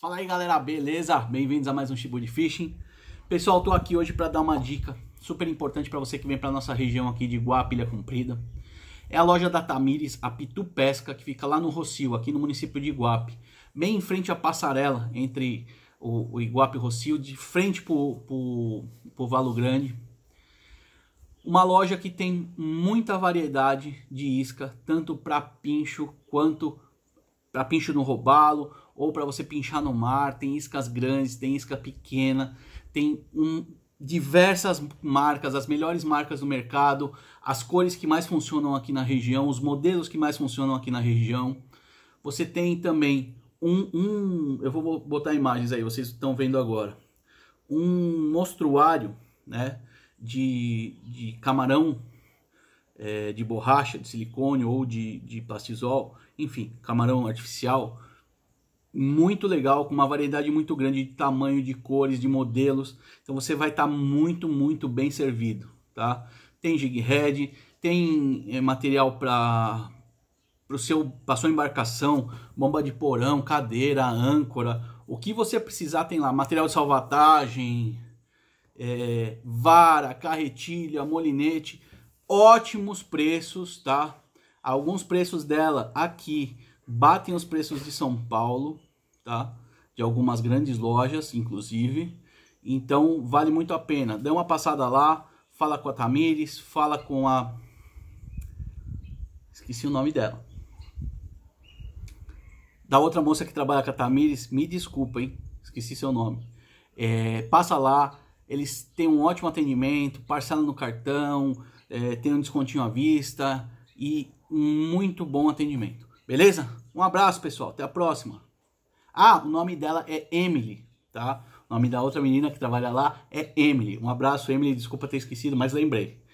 Fala aí galera, beleza? Bem-vindos a mais um Shibu de Fishing. Pessoal, tô aqui hoje para dar uma dica super importante para você que vem para nossa região aqui de Guapilha Comprida. É a loja da Tamires, a Pitu Pesca, que fica lá no Rocio, aqui no município de Iguape, bem em frente à passarela entre o, o Iguape e Rocio, de frente para o Valo Grande. Uma loja que tem muita variedade de isca, tanto para pincho quanto para para pinchar no robalo ou para você pinchar no mar. Tem iscas grandes, tem isca pequena, tem um, diversas marcas, as melhores marcas do mercado, as cores que mais funcionam aqui na região, os modelos que mais funcionam aqui na região. Você tem também um, um eu vou botar imagens aí, vocês estão vendo agora, um mostruário, né, de, de camarão é, de borracha, de silicone ou de, de pastizol, enfim, camarão artificial, muito legal, com uma variedade muito grande de tamanho, de cores, de modelos. Então você vai estar tá muito, muito bem servido, tá? Tem jig head, tem é, material para para seu sua embarcação, bomba de porão, cadeira, âncora, o que você precisar tem lá, material de salvatagem, é, vara, carretilha, molinete, ótimos preços, tá? Alguns preços dela aqui batem os preços de São Paulo, tá? De algumas grandes lojas, inclusive. Então, vale muito a pena. Dê uma passada lá, fala com a Tamires, fala com a... Esqueci o nome dela. Da outra moça que trabalha com a Tamires, me desculpa, hein? Esqueci seu nome. É, passa lá, eles têm um ótimo atendimento, parcela no cartão, é, tem um descontinho à vista e um muito bom atendimento. Beleza? Um abraço, pessoal. Até a próxima. Ah, o nome dela é Emily, tá? O nome da outra menina que trabalha lá é Emily. Um abraço, Emily. Desculpa ter esquecido, mas lembrei.